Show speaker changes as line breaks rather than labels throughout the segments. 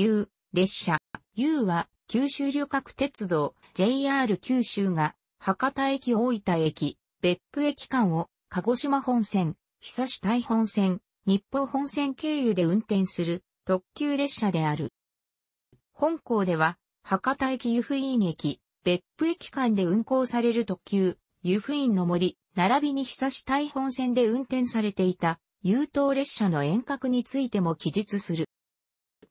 U 列車。U は九州旅客鉄道 JR 九州が博多駅大分駅、別府駅間を鹿児島本線、久し、大本線、日報本線経由で運転する特急列車である。本校では博多駅湯布院駅、別府駅間で運行される特急、湯布院の森、並びに久し、大本線で運転されていた、優等列車の遠隔についても記述する。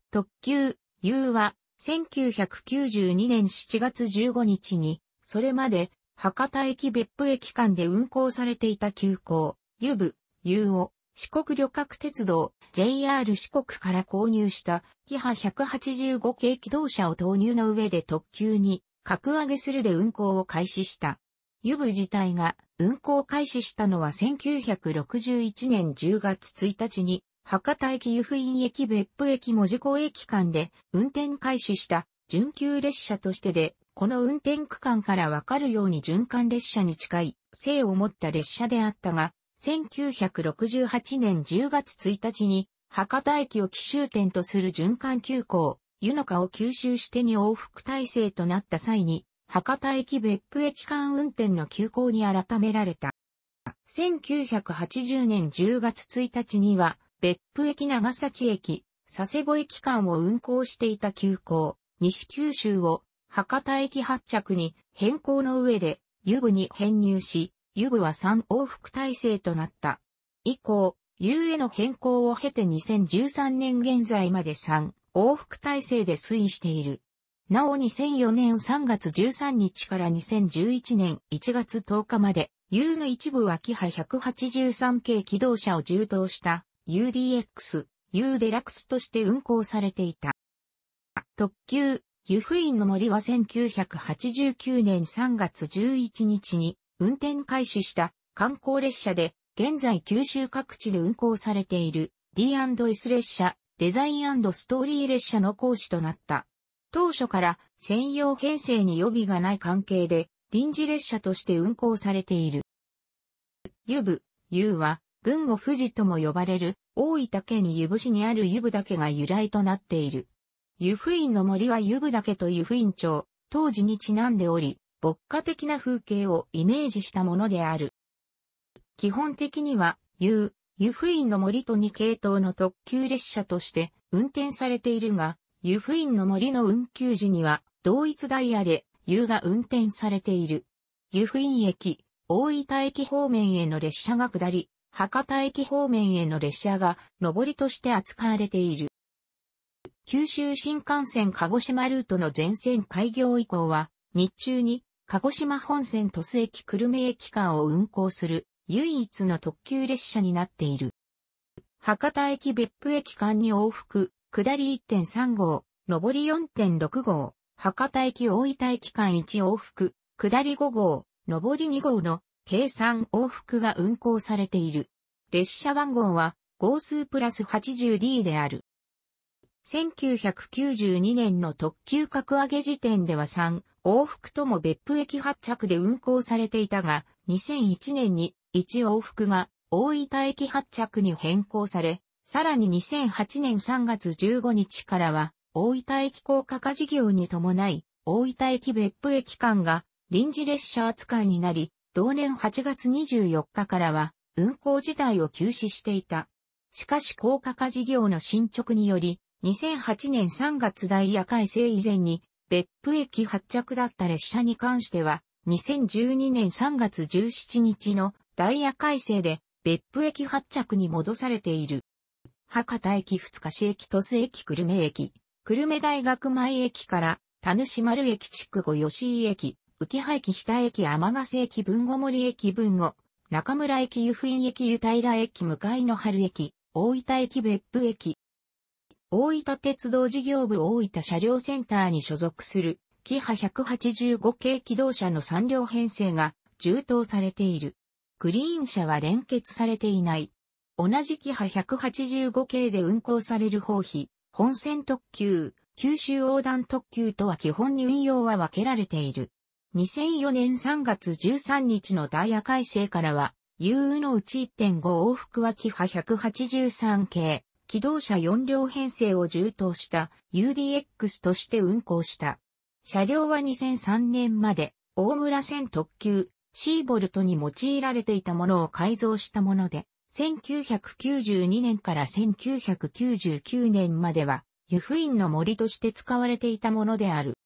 特急、U は、1992年7月15日に、それまで、博多駅別府駅間で運行されていた急行、湯部、湯を、四国旅客鉄道、JR 四国から購入した、キハ185系機動車を投入の上で特急に、格上げするで運行を開始した。湯部自体が運行開始したのは1961年10月1日に博多駅湯布院駅別府駅文字港駅間で運転開始した準急列車としてで、この運転区間からわかるように循環列車に近い性を持った列車であったが、1968年10月1日に博多駅を奇襲点とする循環急行、湯の川を吸収してに往復体制となった際に、博多駅別府駅間運転の急行に改められた。1980年10月1日には、別府駅長崎駅、佐世保駅間を運行していた急行、西九州を博多駅発着に変更の上で湯部に編入し、湯部は3往復体制となった。以降、湯への変更を経て2013年現在まで3往復体制で推移している。なお2004年3月13日から2011年1月10日まで、湯の一部はキハ183系機動車を充当した UDX、U デラックスとして運行されていた。特急、湯布院の森は1989年3月11日に運転開始した観光列車で、現在九州各地で運行されている D&S 列車、デザインストーリー列車の講師となった。当初から専用編成に予備がない関係で臨時列車として運行されている。湯部、U は豊後富士とも呼ばれる大分県湯布市にある湯布岳が由来となっている。湯布院の森は湯布岳と湯布院町、当時にちなんでおり、牧歌的な風景をイメージしたものである。基本的には、湯、湯布院の森と2系統の特急列車として運転されているが、湯布院の森の運休時には同一ダイヤで湯が運転されている。湯布院駅、大分駅方面への列車が下り、博多駅方面への列車が上りとして扱われている。九州新幹線鹿児島ルートの全線開業以降は、日中に鹿児島本線鳥栖駅久留米駅間を運行する唯一の特急列車になっている。博多駅別府駅間に往復、下り1.3号、上り4.6号、博多駅大分駅間1往復、下り5号、上り2号の計算往復が運行されている。列車番号は号数プラス 80D である。1992年の特急格上げ時点では3往復とも別府駅発着で運行されていたが、2001年に1往復が大分駅発着に変更され、さらに2008年3月15日からは大分駅高架化事業に伴い、大分駅別府駅間が臨時列車扱いになり、同年8月24日からは運行自体を休止していた。しかし高架化事業の進捗により、2008年3月ダイヤ改正以前に、別府駅発着だった列車に関しては、2012年3月17日のダイヤ改正で別府駅発着に戻されている。博多駅二日市駅鳥栖駅久留米駅、久留米大学前駅から田主丸駅筑後吉井駅、浮葉駅北駅天ヶ瀬駅文後森駅文後、中村駅湯布院駅湯平駅向かいの春駅、大分駅別府駅。大分鉄道事業部大分車両センターに所属する、キハ185系機動車の3両編成が充当されている。クリーン車は連結されていない。同じキハ185系で運行される方比、本線特急、九州横断特急とは基本に運用は分けられている。2004年3月13日のダイヤ改正からは、UU のうち1.5往復はキハ183系、機動車4両編成を充当した UDX として運行した。車両は2003年まで、大村線特急、シーボルトに用いられていたものを改造したもので、1992年から1999年までは、湯布院の森として使われていたものである。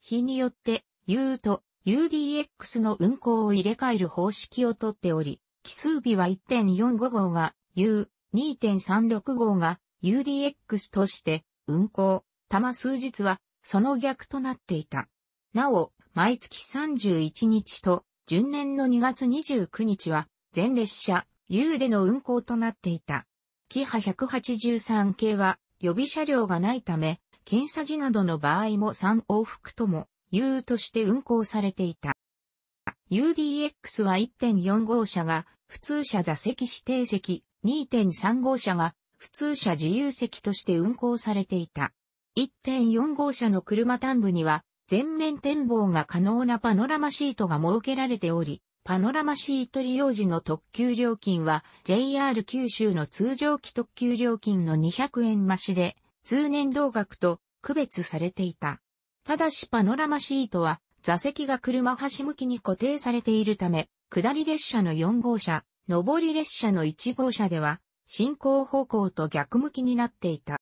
日によって U と UDX の運行を入れ替える方式をとっており、奇数日は1.45号が U、2.36号が UDX として運行、玉数日はその逆となっていた。なお、毎月31日と、順年の2月29日は、全列車、U での運行となっていた。キハ183系は、予備車両がないため、検査時などの場合も3往復とも、U として運行されていた。UDX は1.4号車が普通車座席指定席、2.3号車が普通車自由席として運行されていた。1.4号車の車端部には全面展望が可能なパノラマシートが設けられており、パノラマシート利用時の特急料金は JR 九州の通常期特急料金の200円増しで通年同額と区別されていた。ただしパノラマシートは座席が車端向きに固定されているため、下り列車の4号車、上り列車の1号車では、進行方向と逆向きになっていた。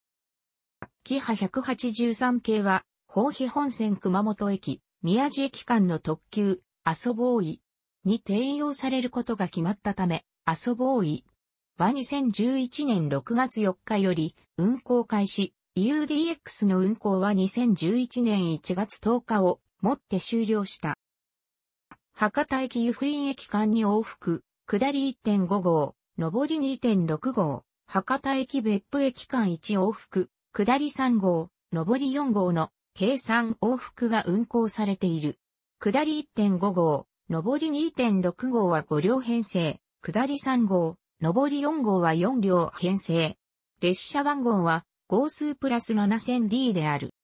キハ183系は、宝比本線熊本駅、宮地駅間の特急、阿蘇ボーイに転用されることが決まったため、阿蘇ボーイは2011年6月4日より運行開始、u d x の運行は2011年1月10日をもって終了した。博多駅湯布院駅間に往復、下り1.5号、上り2.6号、博多駅別府駅間1往復、下り3号、上り4号の計3往復が運行されている。下り1.5号、上り2.6号は5両編成、下り3号、上り4号は4両編成。列車番号は号数プラス 7000D である。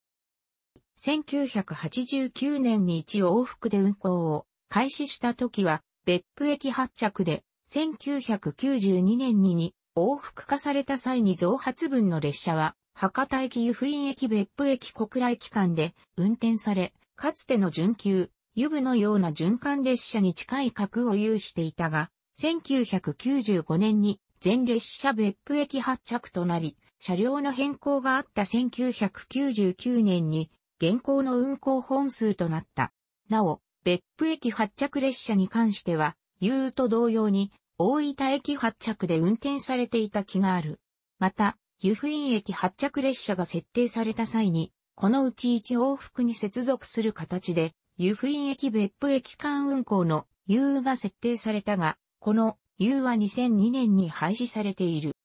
1989年に一往復で運行を開始した時は別府駅発着で1992年に2往復化された際に増発分の列車は博多駅湯布院駅別府駅小倉駅間で運転され、かつての準急、湯布のような循環列車に近い格を有していたが、1995年に全列車別府駅発着となり、車両の変更があった1999年に現行の運行本数となった。なお、別府駅発着列車に関しては、U と同様に大分駅発着で運転されていた気がある。また、湯布院駅発着列車が設定された際に、このうち一往復に接続する形で、湯布院駅別府駅間運行の U が設定されたが、この U は2002年に廃止されている。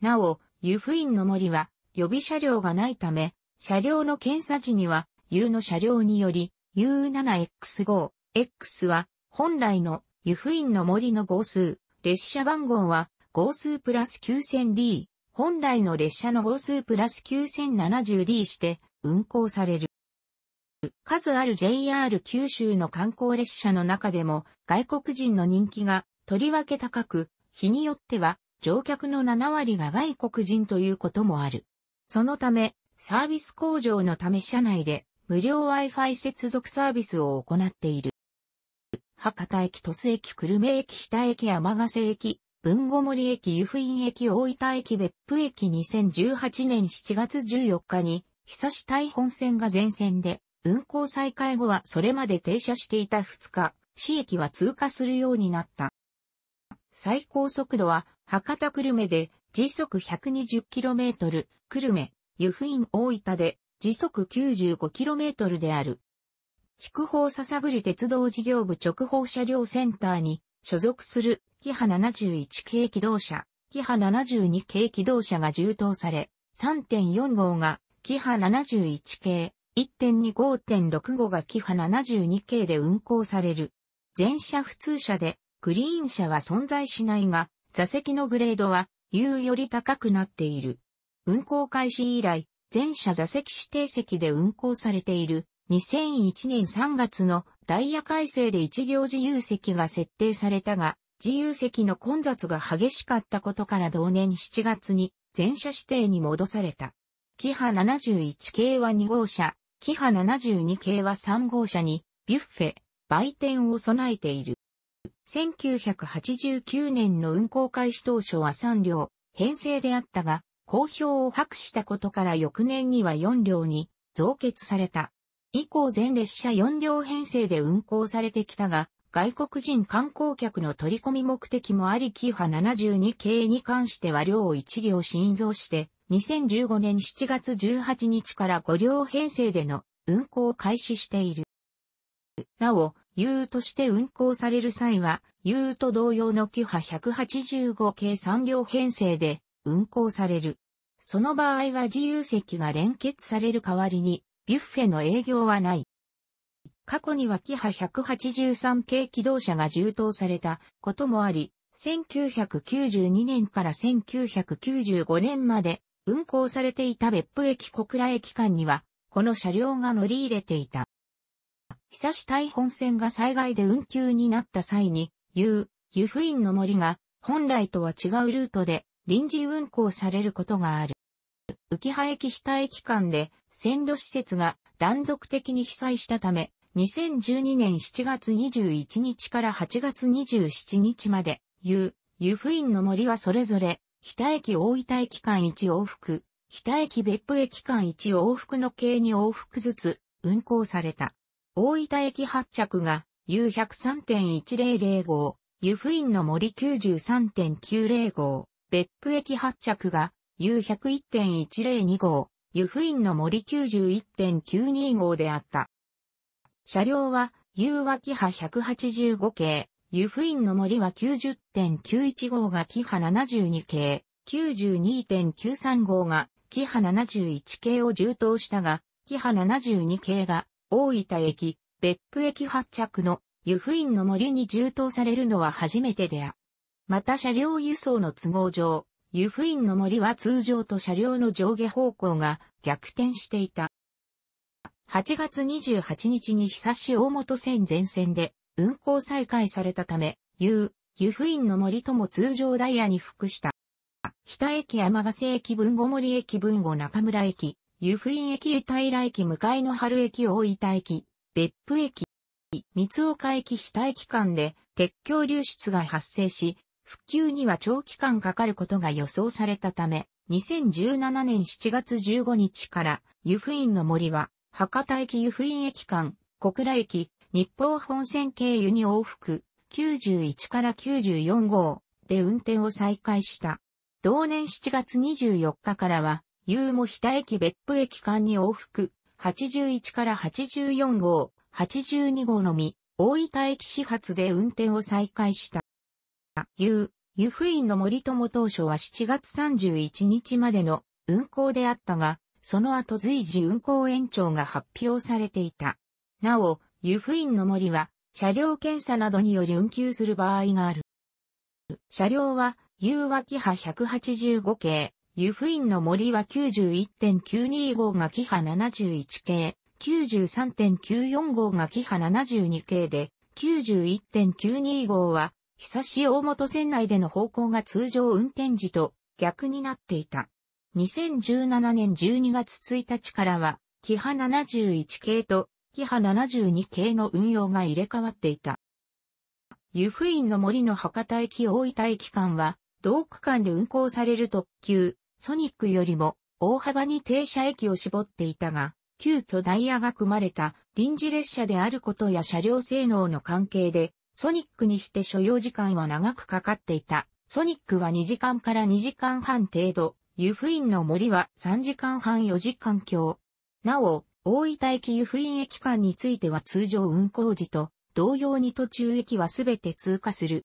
なお、湯布院の森は予備車両がないため、車両の検査時には U の車両により U7X5、X は本来の湯布院の森の号数、列車番号は号数プラス 9000D、本来の列車の号数プラス 9070D して運行される。数ある JR 九州の観光列車の中でも外国人の人気がとりわけ高く、日によっては乗客の7割が外国人ということもある。そのため、サービス工場のため社内で無料 Wi-Fi 接続サービスを行っている。博多駅、鳥栖駅、久留米駅、日田駅、天ヶ瀬駅、文後森駅、湯布院駅、大分駅、別府駅2018年7月14日に、久し台本線が全線で、運行再開後はそれまで停車していた2日、市駅は通過するようになった。最高速度は博多久留米で時速 120km、久留米、湯布院大分で時速 95km である。筑豊笹栗鉄道事業部直方車両センターに所属するキハ71系機動車、キハ72系機動車が充当され、3.4号がキハ71系、1.2.5.6号がキハ72系で運行される。全車普通車で、クリーン車は存在しないが、座席のグレードは U より高くなっている。運行開始以来、全車座席指定席で運行されている2001年3月のダイヤ改正で一行自由席が設定されたが、自由席の混雑が激しかったことから同年7月に全車指定に戻された。キハ71系は2号車、キハ72系は3号車にビュッフェ、売店を備えている。1989年の運行開始当初は3両、編成であったが、好評を博したことから翌年には4両に増結された。以降全列車4両編成で運行されてきたが、外国人観光客の取り込み目的もあり、キーハ72系に関しては両を1両新増して、2015年7月18日から5両編成での運行を開始している。なお、U として運行される際は、U と同様のキハ185系3両編成で運行される。その場合は自由席が連結される代わりに、ビュッフェの営業はない。過去にはキハ183系機動車が充当されたこともあり、1992年から1995年まで運行されていた別府駅小倉駅間には、この車両が乗り入れていた。久し台本線が災害で運休になった際に、遊、湯布院の森が本来とは違うルートで臨時運行されることがある。浮葉駅日田駅間で線路施設が断続的に被災したため、2012年7月21日から8月27日まで、湯、湯布院の森はそれぞれ、日田駅大分駅間1往復、日田駅別府駅間1往復の計2往復ずつ運行された。大分駅発着が u 1 0 3 1 0 0号、湯布院の森9 3 9 0号、別府駅発着が U101.102 号、湯布院の森9 1 9 2号であった。車両は、湯脇波185系、湯布院の森は90.91号がキハ72系、92.93号がキハ71系を充当したが、キハ72系が大分駅、別府駅発着の湯布院の森に充当されるのは初めてであ。また車両輸送の都合上、湯布院の森は通常と車両の上下方向が逆転していた。8月28日に久し大本線全線で運行再開されたため、湯、湯布院の森とも通常ダイヤに服した。北駅山ヶ瀬駅文後森駅文後中村駅、湯布院駅、湯平駅、向かいの春駅、大分駅、別府駅、三岡駅、日田駅間で鉄橋流出が発生し、復旧には長期間かかることが予想されたため、2017年7月15日から湯布院の森は、博多駅湯布院駅間、小倉駅、日報本線経由に往復、91から94号で運転を再開した。同年7月24日からは、有も日田駅別府駅間に往復、81から84号、82号のみ、大分駅始発で運転を再開した。有、湯布院の森友当初は7月31日までの運行であったが、その後随時運行延長が発表されていた。なお、湯布院の森は、車両検査などにより運休する場合がある。車両は、有脇派185系、湯布院の森は91.925号がキハ71系、93.94号がキハ72系で、9 1 9 2号は、久し大本線内での方向が通常運転時と逆になっていた。2017年12月1日からは、キハ71系とキハ72系の運用が入れ替わっていた。湯布院の森の博多駅大分駅間は、同区間で運行される特急、ソニックよりも大幅に停車駅を絞っていたが、急遽ダイヤが組まれた臨時列車であることや車両性能の関係で、ソニックにして所要時間は長くかかっていた。ソニックは2時間から2時間半程度、湯布院の森は3時間半4時間強。なお、大分駅湯布院駅間については通常運行時と、同様に途中駅はすべて通過する。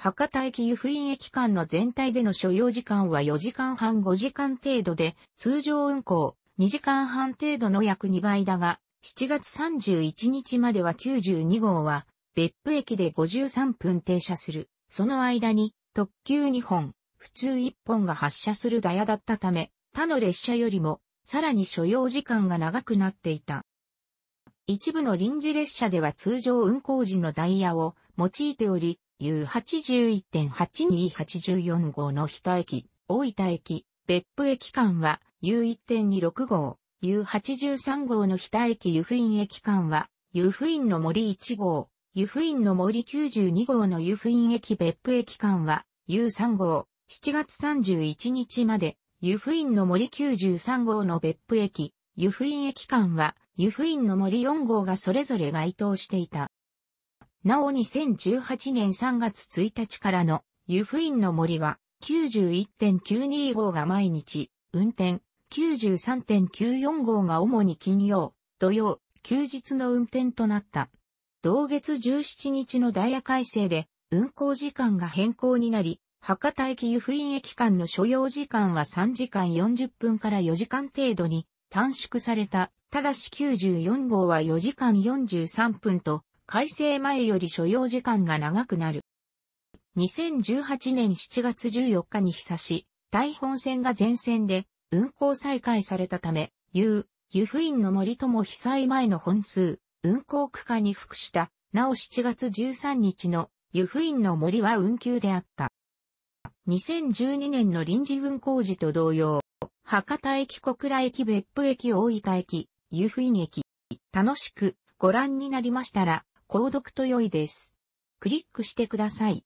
博多駅湯布院駅間の全体での所要時間は4時間半5時間程度で、通常運行2時間半程度の約2倍だが、7月31日までは92号は、別府駅で53分停車する。その間に、特急2本、普通1本が発車するダヤだったため、他の列車よりも、さらに所要時間が長くなっていた。一部の臨時列車では通常運行時のダイヤを用いており、U81.8284 号の日田駅、大分駅、別府駅間は U1.26 号、U83 号の日田駅湯布院駅間は、湯布院の森1号、湯布院の森92号の湯布院駅別府駅間は、U3 号、7月31日まで、湯布院の森93号の別府駅、湯布院駅間は、湯布院の森4号がそれぞれ該当していた。なお2018年3月1日からの湯布院の森は91.92号が毎日、運転、93.94号が主に金曜、土曜、休日の運転となった。同月17日のダイヤ改正で運行時間が変更になり、博多駅湯布院駅間の所要時間は3時間40分から4時間程度に短縮された。ただし94号は4時間43分と改正前より所要時間が長くなる。2018年7月14日に久し、大本線が全線で運行再開されたため、有、湯布院の森とも被災前の本数、運行区間に服した、なお7月13日の湯布院の森は運休であった。2012年の臨時運行時と同様、博多駅小倉駅別府駅大分駅、湯布院駅、楽しくご覧になりましたら、購読と良いです。クリックしてください。